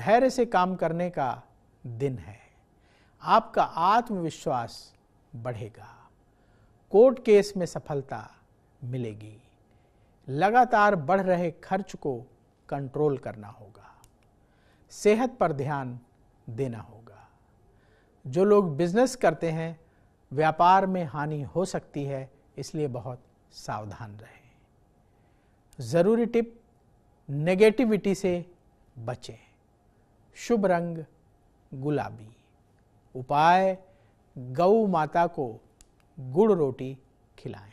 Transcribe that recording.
धैर्य से काम करने का दिन है आपका आत्मविश्वास बढ़ेगा कोर्ट केस में सफलता मिलेगी लगातार बढ़ रहे खर्च को कंट्रोल करना होगा सेहत पर ध्यान देना होगा जो लोग बिजनेस करते हैं व्यापार में हानि हो सकती है इसलिए बहुत सावधान रहें ज़रूरी टिप नेगेटिविटी से बचें शुभ रंग गुलाबी उपाय गौ माता को गुड़ रोटी खिलाएं